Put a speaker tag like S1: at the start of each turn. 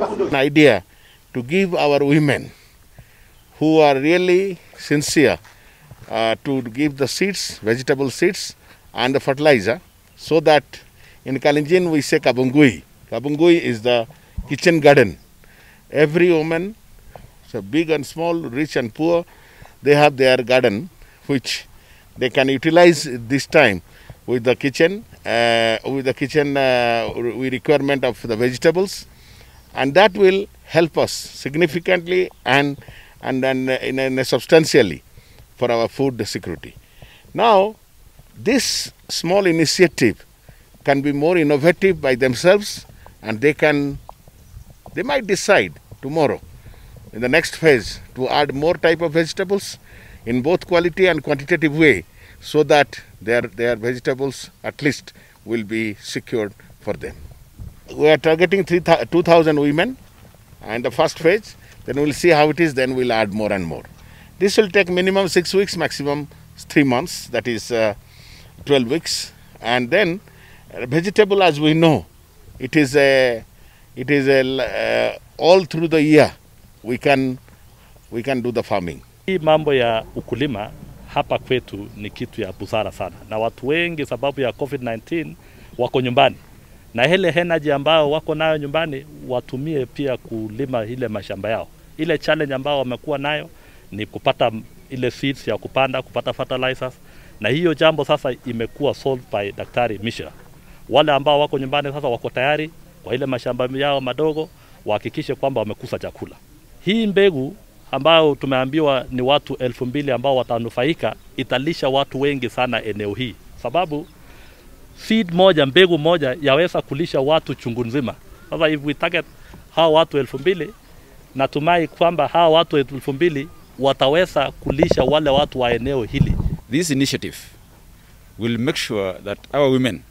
S1: An idea to give our women who are really sincere uh, to give the seeds, vegetable seeds and the fertilizer so that in Kalinjin we say Kabungui. Kabungui is the kitchen garden. Every woman, so big and small, rich and poor, they have their garden which they can utilize this time with the kitchen, uh, with the kitchen uh, requirement of the vegetables and that will help us significantly and and then uh, in, in a substantially for our food security. Now, this small initiative can be more innovative by themselves and they can they might decide tomorrow in the next phase to add more type of vegetables in both quality and quantitative way so that their their vegetables at least will be secured for them we are targeting 2,000 women and the first phase. Then we'll see how it is, then we'll add more and more. This will take minimum six weeks, maximum three months, that is uh, 12 weeks. And then uh, vegetable, as we know, it is a, it is a, uh, all through the year we can, we can do the farming.
S2: Hii mambo ya ukulima hapa kwetu ni kitu ya busara sana, na watu wengi sababu ya COVID-19 wako nyumbani na ile energy ambayo wako nayo nyumbani watumie pia kulima ile mashamba yao. Ile challenge ambayo wamekuwa nayo ni kupata ile seeds ya kupanda, kupata fertilizers, na hiyo jambo sasa imekuwa solved by Daktari Mishra. Wale ambao wako nyumbani sasa wako tayari kwa ile mashamba yao madogo, wahakikishe kwamba wamekusa chakula. Hii mbegu ambayo tumeambiwa ni watu elfu mbili ambao watanufaika, italisha watu wengi sana eneo hii, sababu seed moja, mbegu moja yaweza kulisha watu chungu nzima. Sasa if we target hawa watu elfu mbili natumai kwamba hawa watu elfu mbili wataweza kulisha wale watu wa eneo hili. This initiative will make sure that our women